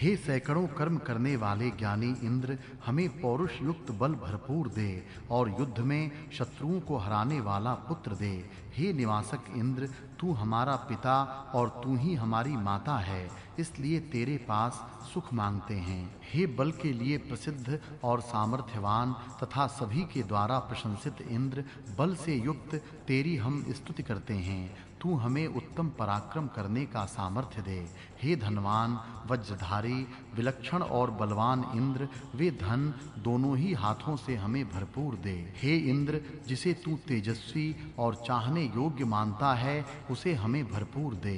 हे सैकड़ों कर्म करने वाले ज्ञानी इंद्र हमें पौरुष युक्त बल भरपूर दे और युद्ध में शत्रुओं को हराने वाला पुत्र दे हे निवासक इंद्र तू हमारा पिता और तू ही हमारी माता है इसलिए तेरे पास सुख मांगते हैं हे बल के लिए प्रसिद्ध और सामर्थ्यवान तथा सभी के द्वारा प्रशंसित इंद्र बल से युक्त तेरी हम स्तुति करते हैं तू हमें उत्तम पराक्रम करने का सामर्थ्य दे हे धनवान वज्रधारी विलक्षण और बलवान इंद्र वे धन दोनों ही हाथों से हमें भरपूर दे हे इंद्र जिसे तू तेजस्वी और चाहने योग्य मानता है उसे हमें भरपूर दे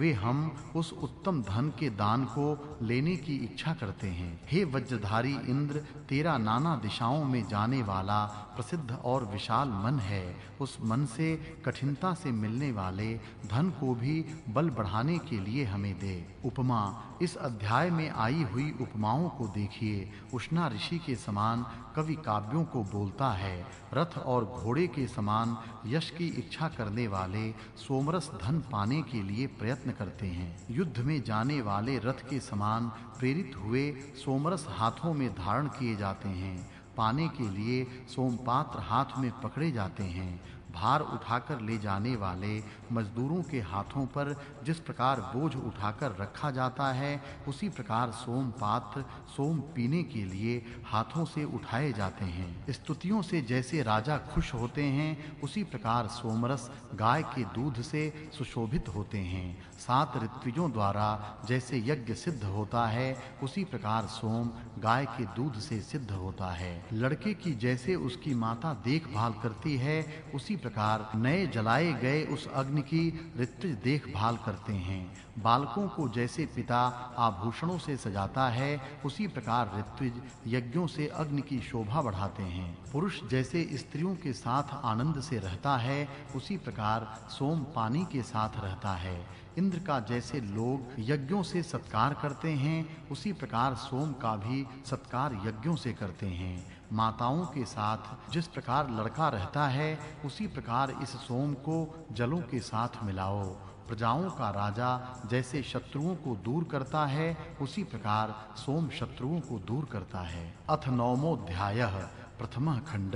वे हम उस उत्तम धन के दान को लेने की इच्छा करते हैं हे वज्रधारी इंद्र तेरा नाना दिशाओं में जाने वाला प्रसिद्ध और विशाल मन है उस मन से कठिनता से मिलने वाले धन को भी बल बढ़ाने के लिए हमें दे उपमा इस अध्याय में आई हुई उपमाओं को देखिए उष्णा ऋषि के समान कवि काव्यों को बोलता है रथ और घोड़े के समान यश की इच्छा करने वाले सोमरस धन पाने के लिए प्रयत्न करते हैं युद्ध में जाने वाले रथ के समान प्रेरित हुए सोमरस हाथों में धारण किए जाते हैं पाने के लिए सोमपात्र हाथ में पकड़े जाते हैं भार उठाकर ले जाने वाले मजदूरों के हाथों पर जिस प्रकार बोझ उठाकर रखा जाता है उसी प्रकार सोम पात्र सोम पीने के लिए हाथों से उठाए जाते हैं स्तुतियों से जैसे राजा खुश होते हैं उसी प्रकार सोमरस गाय के दूध से सुशोभित होते हैं सात ऋत्विजों द्वारा जैसे यज्ञ सिद्ध होता है उसी प्रकार सोम गाय के दूध से सिद्ध होता है लड़के की जैसे उसकी माता देखभाल करती है उसी प्रकार नए जलाए गए उस अग्नि की ऋत्विज देखभाल करते हैं बालकों को जैसे पिता आभूषणों से सजाता है उसी प्रकार ऋत्विज यज्ञों से अग्नि की शोभा बढ़ाते हैं पुरुष जैसे स्त्रियों के साथ आनंद से रहता है उसी प्रकार सोम पानी के साथ रहता है इंद्र का जैसे लोग यज्ञों से सत्कार करते हैं उसी प्रकार सोम का भी सत्कार यज्ञों से करते हैं माताओं के साथ जिस प्रकार लड़का रहता है उसी प्रकार इस सोम को जलों के साथ मिलाओ प्रजाओं का राजा जैसे शत्रुओं को दूर करता है उसी प्रकार सोम शत्रुओं को दूर करता है अथ नवमो अध्यायः प्रथमा खंड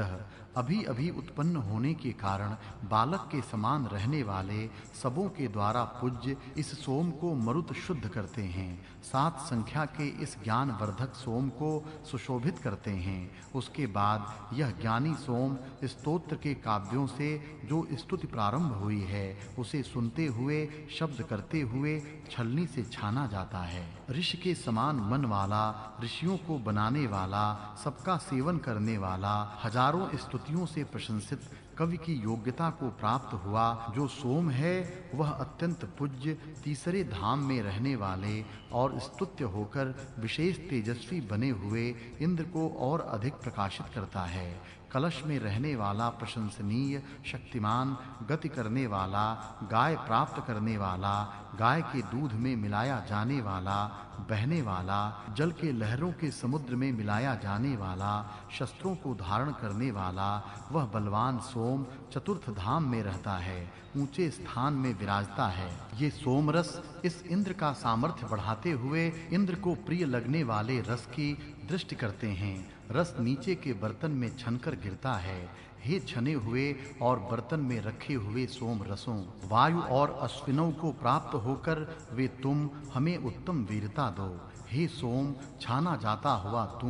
अभी अभी उत्पन्न होने के कारण बालक के समान रहने वाले सबों के द्वारा पूज्य इस सोम को मरुत शुद्ध करते हैं सात संख्या के इस ज्ञान वर्धक सोम को सुशोभित करते हैं उसके बाद यह ज्ञानी सोम स्तोत्र के काव्यों से जो स्तुति प्रारंभ हुई है उसे सुनते हुए शब्द करते हुए छलनी से छाना जाता है ऋषि के समान मन वाला ऋषियों को बनाने वाला सबका सेवन करने वाला वाला हजारों स्तुतियों से प्रशंसित कवि की योग्यता को प्राप्त हुआ जो सोम है वह अत्यंत पूज्य तीसरे धाम में रहने वाले और स्तुत्य होकर विशेष तेजस्वी बने हुए इंद्र को और अधिक प्रकाशित करता है कलश में रहने वाला प्रशंसनीय शक्तिमान गति करने वाला गाय प्राप्त करने वाला गाय के दूध में मिलाया जाने वाला बहने वाला जल के लहरों के समुद्र में मिलाया जाने वाला शस्त्रों को धारण करने वाला वह बलवान सोम चतुर्थ धाम में रहता है ऊंचे स्थान में विराजता है ये रस इस इंद्र का सामर्थ्य बढ़ाते हुए इंद्र को प्रिय लगने वाले रस की दृष्टि करते हैं रस नीचे के बर्तन में छनकर गिरता है हे छने हुए और बर्तन में रखे हुए सोम रसों वायु और अश्विनों को प्राप्त होकर वे तुम हमें उत्तम वीरता दो हे सोम छाना जाता हुआ तू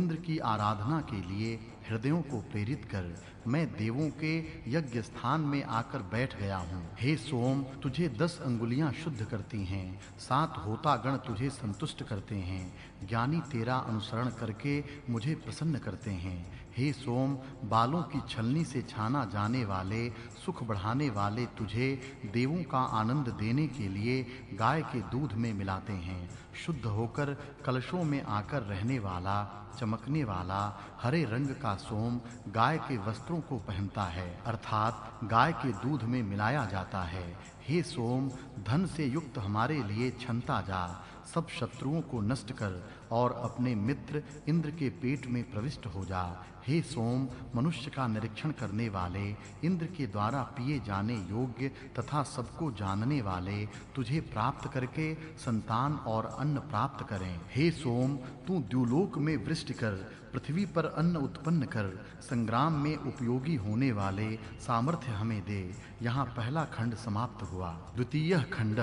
इंद्र की आराधना के लिए हृदयों को प्रेरित कर मैं देवों के यज्ञ स्थान में आकर बैठ गया हूँ हे सोम तुझे दस अंगुलियां शुद्ध करती हैं सात होता गण तुझे संतुष्ट करते हैं ज्ञानी तेरा अनुसरण करके मुझे प्रसन्न करते हैं हे सोम बालों की छलनी से छाना जाने वाले सुख बढ़ाने वाले तुझे देवों का आनंद देने के लिए गाय के दूध में मिलाते हैं शुद्ध होकर कलशों में आकर रहने वाला चमकने वाला हरे रंग का सोम गाय के वस्त्रों को पहनता है अर्थात गाय के दूध में मिलाया जाता है हे सोम धन से युक्त हमारे लिए छनता जा सब शत्रुओं को नष्ट कर और अपने मित्र इंद्र के पेट में प्रविष्ट हो जा हे सोम मनुष्य का निरीक्षण करने वाले इंद्र के द्वारा पिए जाने योग्य तथा सबको जानने वाले तुझे प्राप्त करके संतान और अन्न प्राप्त करें हे सोम तू द्युलोक में वृष्टि कर पृथ्वी पर अन्न उत्पन्न कर संग्राम में उपयोगी होने वाले सामर्थ्य हमें दे यहाँ पहला खंड समाप्त हुआ द्वितीय खंड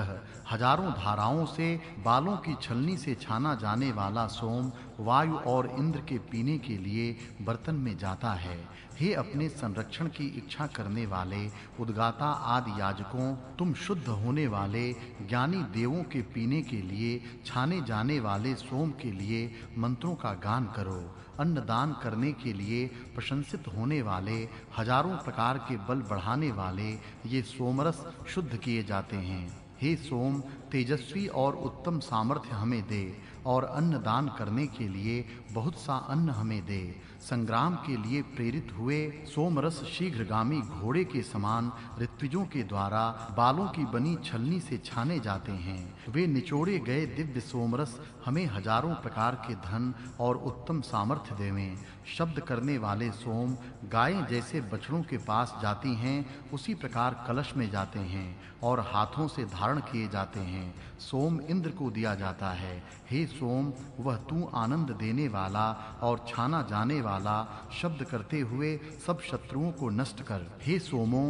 हजारों धाराओं से बालों की छलनी से छाना जाने वाला वाला सोम वायु और इंद्र के पीने के लिए बर्तन में जाता है हे अपने संरक्षण की इच्छा करने वाले उद्गाता आदि याजकों तुम शुद्ध होने वाले ज्ञानी देवों के पीने के लिए छाने जाने वाले सोम के लिए मंत्रों का गान करो अन्न दान करने के लिए प्रशंसित होने वाले हजारों प्रकार के बल बढ़ाने वाले ये सोमरस शुद्ध किए जाते हैं हे सोम तेजस्वी और उत्तम सामर्थ्य हमें दे और अन्न दान करने के लिए बहुत सा अन्न हमें दे संग्राम के लिए प्रेरित हुए सोमरस शीघ्रगामी घोड़े के समान ऋत्विजों के द्वारा बालों की बनी छलनी से छाने जाते हैं वे निचोड़े गए दिव्य सोमरस हमें हजारों प्रकार के धन और उत्तम सामर्थ्य देवें शब्द करने वाले सोम गायें जैसे बछड़ों के पास जाती हैं उसी प्रकार कलश में जाते हैं और हाथों से धारण किए जाते हैं सोम इंद्र को दिया जाता है हे सोम वह तू आनंद देने वाला और छाना जाने वाला शब्द करते हुए सब शत्रुओं को नष्ट कर हे सोमो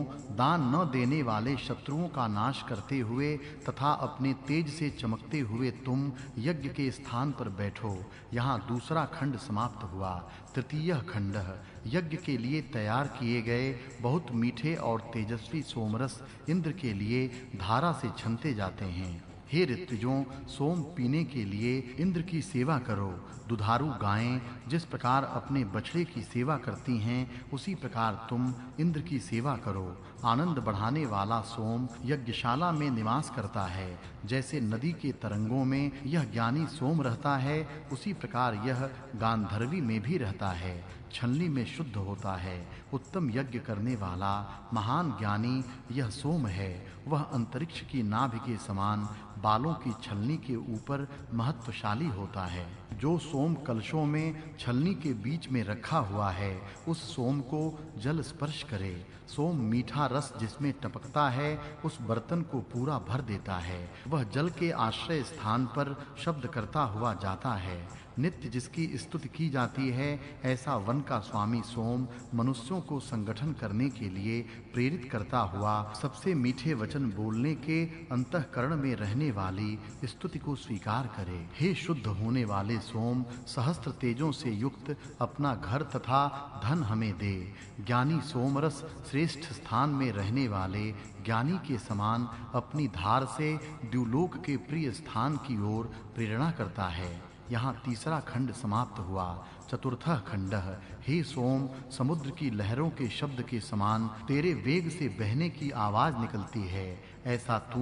दान न देने वाले शत्रुओं का नाश करते हुए तथा अपने तेज से चमकते हुए तुम यज्ञ के स्थान पर बैठो यहाँ दूसरा खंड समाप्त हुआ तृतीय खंड यज्ञ के लिए तैयार किए गए बहुत मीठे और तेजस्वी सोमरस इंद्र के लिए धारा से छनते जाते हैं हे ऋतजों सोम पीने के लिए इंद्र की सेवा करो दुधारू गायें जिस प्रकार अपने बछड़े की सेवा करती हैं उसी प्रकार तुम इंद्र की सेवा करो आनंद बढ़ाने वाला सोम यज्ञशाला में निवास करता है जैसे नदी के तरंगों में यह ज्ञानी सोम रहता है उसी प्रकार यह गांधर्वी में भी रहता है छलनी में शुद्ध होता है उत्तम यज्ञ करने वाला महान ज्ञानी यह सोम है वह अंतरिक्ष की नाभि के समान बालों की छलनी के ऊपर महत्वशाली होता है जो सोम कलशों में छलनी के बीच में रखा हुआ है उस सोम को जल स्पर्श करे सोम मीठा रस जिसमें टपकता है उस बर्तन को पूरा भर देता है वह जल के आश्रय स्थान पर शब्द करता हुआ जाता है नित्य जिसकी स्तुति की जाती है ऐसा वन का स्वामी सोम मनुष्यों को संगठन करने के लिए प्रेरित करता हुआ सबसे मीठे वचन बोलने के अंतःकरण में रहने वाली स्तुति को स्वीकार करे हे शुद्ध होने वाले सोम सहस्त्र तेजों से युक्त अपना घर तथा धन हमें दे ज्ञानी सोमरस श्रेष्ठ स्थान में रहने वाले ज्ञानी के समान अपनी धार से द्युलोक के प्रिय स्थान की ओर प्रेरणा करता है यहाँ तीसरा खंड समाप्त हुआ चतुर्थ खंड हे सोम समुद्र की लहरों के शब्द के समान तेरे वेग से बहने की आवाज निकलती है ऐसा तू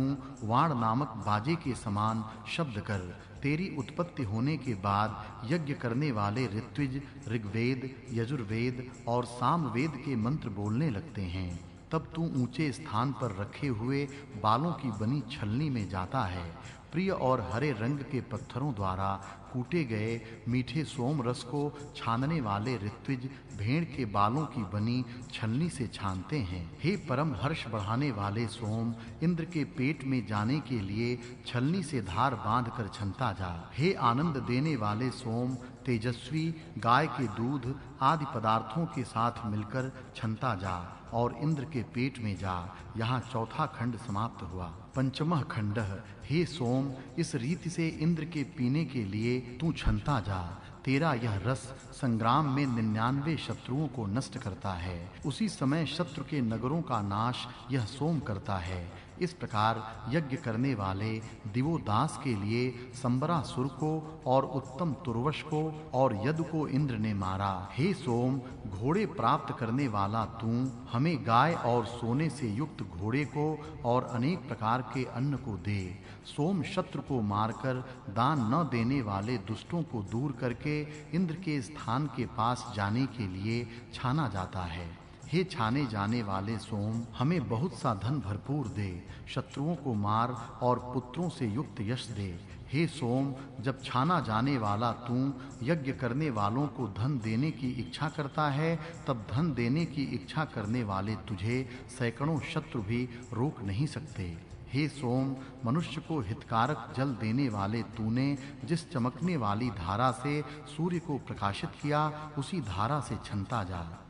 वाण नामक बाजे के समान शब्द कर तेरी उत्पत्ति होने के बाद यज्ञ करने वाले ऋत्विज ऋग्वेद यजुर्वेद और सामवेद के मंत्र बोलने लगते हैं तब तू ऊंचे स्थान पर रखे हुए बालों की बनी छलनी में जाता है प्रिय और हरे रंग के पत्थरों द्वारा कूटे गए मीठे सोम रस को छानने वाले ऋत्विज भेड़ के बालों की बनी छलनी से छानते हैं हे परम हर्ष बढ़ाने वाले सोम इंद्र के पेट में जाने के लिए छलनी से धार बांधकर छनता जा हे आनंद देने वाले सोम तेजस्वी गाय के दूध आदि पदार्थों के साथ मिलकर छनता जा और इंद्र के पेट में जा यहाँ चौथा खंड समाप्त हुआ पंचम खंड हे सोम इस रीति से इंद्र के पीने के लिए तू छनता जा तेरा यह रस संग्राम में 99 शत्रुओं को नष्ट करता है उसी समय शत्रु के नगरों का नाश यह सोम करता है इस प्रकार यज्ञ करने वाले दिवोदास के लिए संबरासुर को और उत्तम तुर्वश को और यदु को इंद्र ने मारा हे सोम घोड़े प्राप्त करने वाला तू हमें गाय और सोने से युक्त घोड़े को और अनेक प्रकार के अन्न को दे सोम शत्रु को मारकर दान न देने वाले दुष्टों को दूर करके इंद्र के स्थान के पास जाने के लिए छाना जाता है हे छाने जाने वाले सोम हमें बहुत सा धन भरपूर दे शत्रुओं को मार और पुत्रों से युक्त यश दे हे सोम जब छाना जाने वाला तू यज्ञ करने वालों को धन देने की इच्छा करता है तब धन देने की इच्छा करने वाले तुझे सैकड़ों शत्रु भी रोक नहीं सकते हे सोम मनुष्य को हितकारक जल देने वाले तूने जिस चमकने वाली धारा से सूर्य को प्रकाशित किया उसी धारा से छनता जा